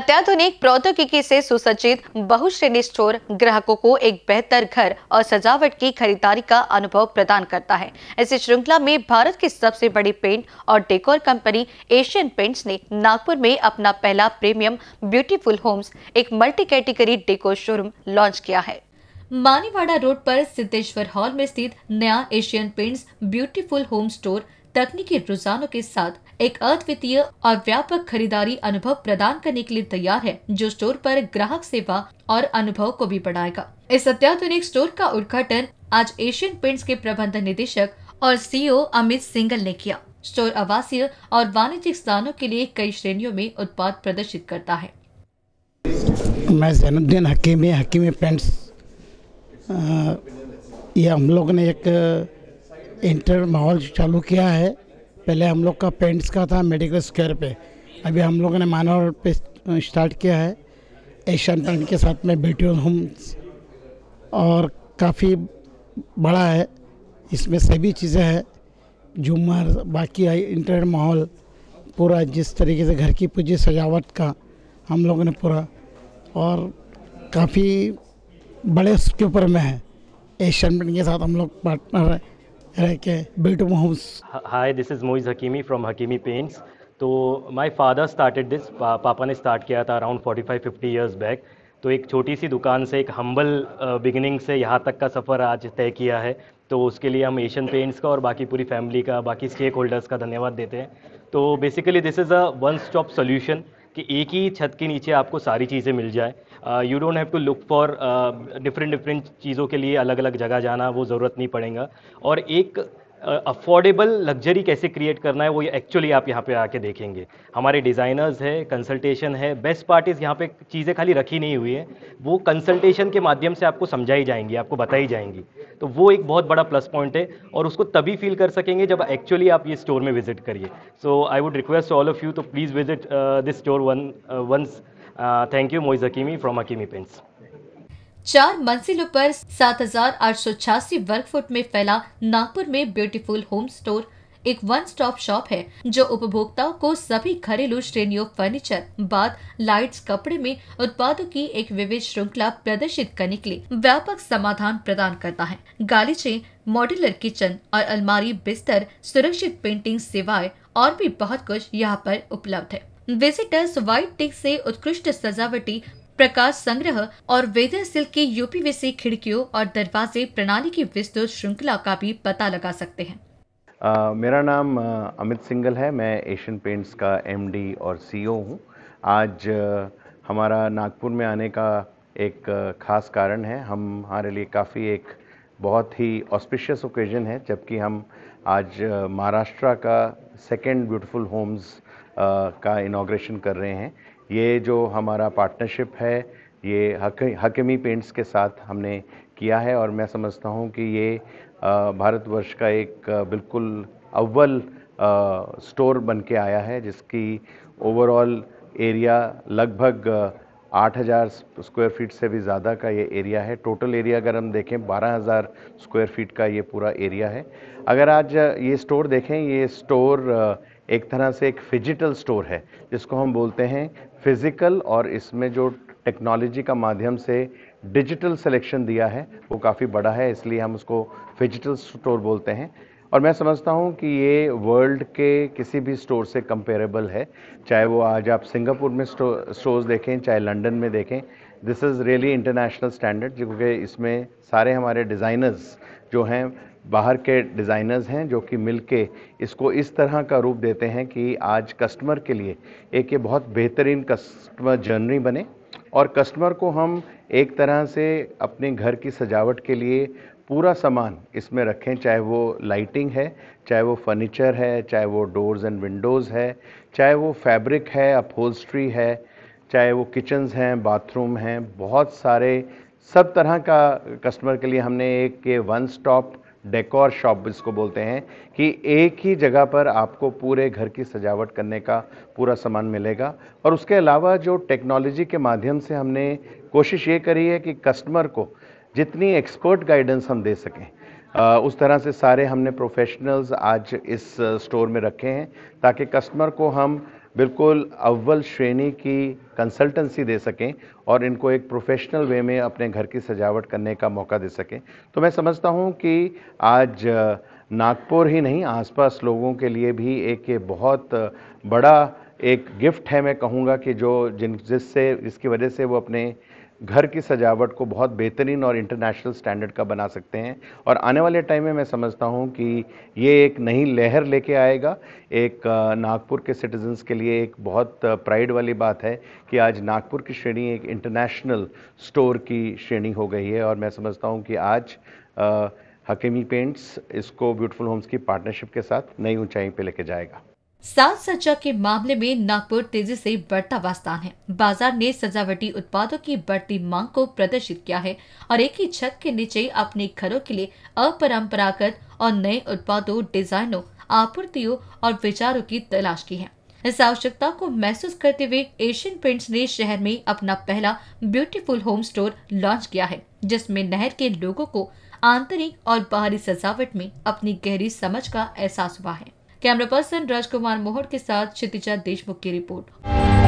अत्याधुनिक प्रौद्योगिकी से सुसज्जित बहुश्रेणी स्टोर ग्राहकों को एक बेहतर घर और सजावट की खरीदारी का अनुभव प्रदान करता है इसी श्रृंखला में भारत की सबसे बड़ी पेंट और डेकोर कंपनी एशियन पेंट्स ने नागपुर में अपना पहला प्रीमियम ब्यूटीफुल होम्स एक multi category decor showroom launch किया है मानीवाड़ा रोड पर सिद्धेश्वर हॉल में स्थित नया Asian Paints beautiful home store तकनीकी रुझानों के साथ एक अद्वितीय और व्यापक खरीदारी अनुभव प्रदान करने के लिए तैयार है जो स्टोर पर ग्राहक सेवा और अनुभव को भी बढ़ाएगा इस अत्याधुनिक स्टोर का उद्घाटन आज एशियन पेंट्स के प्रबंध निदेशक और सीईओ अमित सिंगल ने किया स्टोर आवासीय और वाणिज्यिक स्थानों के लिए कई श्रेणियों में उत्पाद प्रदर्शित करता है मैं जैनुद्दीन हकीमी हकीम पेंट्स ये हम लोग ने एक इंटर माहौल चालू किया है पहले हम लोग का पेंट्स का था मेडिकल स्क्वायर पे अभी हम लोगों ने मानव रोड पे स्टार्ट किया है एशियन पेंट के साथ में बेटियों होम्स और काफ़ी बड़ा है इसमें सभी चीज़ें हैं झूमर बाकी इंटरनेट माहौल पूरा जिस तरीके से घर की पूजी सजावट का हम लोगों ने पूरा और काफ़ी बड़े उसके ऊपर में है एशियन पेंट के साथ हम लोग पार्टनर हैं रहके built homes. Hi this is Moiz Hakimi from Hakimi paints तो माय फादर स्टार्टेड दिस पापा ने स्टार्ट किया था अराउंड 45 50 इयर्स बैक तो एक छोटी सी दुकान से एक हम्बल बिगिनिंग uh, से यहाँ तक का सफ़र आज तय किया है तो उसके लिए हम एशियन पेंट्स का और बाकी पूरी फैमिली का बाकी स्टेक होल्डर्स का धन्यवाद देते हैं तो basically this is a one stop solution कि एक ही छत के नीचे आपको सारी चीज़ें मिल जाए you don't have to look for different different चीज़ों के लिए अलग अलग जगह जाना वो ज़रूरत नहीं पड़ेगा और एक अफोर्डेबल लग्जरी कैसे क्रिएट करना है वो एक्चुअली आप यहाँ पे आके देखेंगे हमारे डिज़ाइनर्स है कंसल्टेशन है बेस्ट पार्टीज यहाँ पे चीज़ें खाली रखी नहीं हुई है वो कंसल्टेशन के माध्यम से आपको समझाई जाएंगी आपको बताई जाएंगी तो वो एक बहुत बड़ा प्लस पॉइंट है और उसको तभी फील कर सकेंगे जब एक्चुअली आप ये स्टोर में विजिट करिए so I would request all of you तो please visit this store one once thank you Moiz Hakimi from Hakimi paints चार मंजिलों पर 7,886 वर्ग फुट में फैला नागपुर में ब्यूटीफुल होम स्टोर एक वन स्टॉप शॉप है जो उपभोक्ताओं को सभी घरेलू श्रेणियों फर्नीचर बाद लाइट्स कपड़े में उत्पादों की एक विविध श्रृंखला प्रदर्शित करने के लिए व्यापक समाधान प्रदान करता है गालीचे मॉड्यूलर किचन और अलमारी बिस्तर सुरक्षित पेंटिंग सिवाय और भी बहुत कुछ यहाँ पर उपलब्ध है विजिटर्स व्हाइट टिक से उत्कृष्ट सजावटी प्रकाश संग्रह और वेदन सिल्क के यूपी से खिड़कियों और दरवाजे प्रणाली की विस्तृत श्रृंखला का भी पता लगा सकते हैं Uh, मेरा नाम uh, अमित सिंगल है मैं एशियन पेंट्स का एमडी और ओ e हूँ आज uh, हमारा नागपुर में आने का एक uh, ख़ास कारण है हम हमारे लिए काफ़ी एक बहुत ही ऑस्पिशियस ओकेजन है जबकि हम आज uh, महाराष्ट्र का सेकेंड ब्यूटीफुल होम्स uh, का इनाग्रेशन कर रहे हैं ये जो हमारा पार्टनरशिप है ये हक हकीमी पेंट्स के साथ हमने किया है और मैं समझता हूँ कि ये भारतवर्ष का एक बिल्कुल अव्वल स्टोर बन के आया है जिसकी ओवरऑल एरिया लगभग 8000 स्क्वायर फीट से भी ज़्यादा का ये एरिया है टोटल एरिया अगर हम देखें 12000 स्क्वायर फीट का ये पूरा एरिया है अगर आज ये स्टोर देखें ये स्टोर एक तरह से एक फिजिटल स्टोर है जिसको हम बोलते हैं फिज़िकल और इसमें जो टेक्नोलॉजी का माध्यम से डिजिटल सिलेक्शन दिया है वो काफ़ी बड़ा है इसलिए हम उसको फिजिटल स्टोर बोलते हैं और मैं समझता हूँ कि ये वर्ल्ड के किसी भी स्टोर से कंपेरेबल है चाहे वो आज आप सिंगापुर में स्टोर्स देखें चाहे लंदन में देखें this is really international standard क्योंकि इसमें सारे हमारे डिज़ाइनर्स जो हैं बाहर के डिज़ाइनर्स हैं जो कि मिलके इसको इस तरह का रूप देते हैं कि आज कस्टमर के लिए एक ये बहुत बेहतरीन कस्टमर जर्नी बने और कस्टमर को हम एक तरह से अपने घर की सजावट के लिए पूरा सामान इसमें रखें चाहे वो लाइटिंग है चाहे वो फर्नीचर है चाहे वो डोर्स एंड विंडोज़ है चाहे वो फैब्रिक है अपहोल्स्ट्री है चाहे वो किचन्स हैं बाथरूम हैं बहुत सारे सब तरह का कस्टमर के लिए हमने एक वन स्टॉप डेकोर शॉप इसको बोलते हैं कि एक ही जगह पर आपको पूरे घर की सजावट करने का पूरा सामान मिलेगा और उसके अलावा जो टेक्नोलॉजी के माध्यम से हमने कोशिश ये करी है कि कस्टमर को जितनी एक्सपर्ट गाइडेंस हम दे सकें उस तरह से सारे हमने प्रोफेशनल्स आज इस स्टोर में रखे हैं ताकि कस्टमर को हम बिल्कुल अव्वल श्रेणी की कंसल्टेंसी दे सकें और इनको एक प्रोफेशनल वे में अपने घर की सजावट करने का मौका दे सकें तो मैं समझता हूँ कि आज नागपुर ही नहीं आसपास लोगों के लिए भी एक बहुत बड़ा एक गिफ्ट है मैं कहूँगा कि जो जिन जिससे इसकी वजह से वो अपने घर की सजावट को बहुत बेहतरीन और इंटरनेशनल स्टैंडर्ड का बना सकते हैं और आने वाले टाइम में मैं समझता हूं कि ये एक नई लहर लेके आएगा एक नागपुर के सिटीजन्स के लिए एक बहुत प्राइड वाली बात है कि आज नागपुर की श्रेणी एक इंटरनेशनल स्टोर की श्रेणी हो गई है और मैं समझता हूँ कि आज हकीमी पेंट्स इसको ब्यूटीफुल होम्स की पार्टनरशिप के साथ नई ऊंचाई पे लेके जाएगा साज सज्जा के मामले में नागपुर तेजी से बढ़ता वास्तान है बाजार ने सजावटी उत्पादों की बढ़ती मांग को प्रदर्शित किया है और एक ही छत के नीचे अपने घरों के लिए अपरंपरागत और नए उत्पादों डिजाइनों आपूर्तियों और विचारों की तलाश की है इस आवश्यकता को महसूस करते हुए एशियन पेंट्स ने शहर में अपना पहला ब्यूटीफुल होम स्टोर लॉन्च किया है जिसमें नहर के लोगों को आंतरिक और बाहरी सजावट में अपनी गहरी समझ का एहसास हुआ है कैमरा पर्सन राजकुमार मोहर के साथ क्षितिजा देशमुख की रिपोर्ट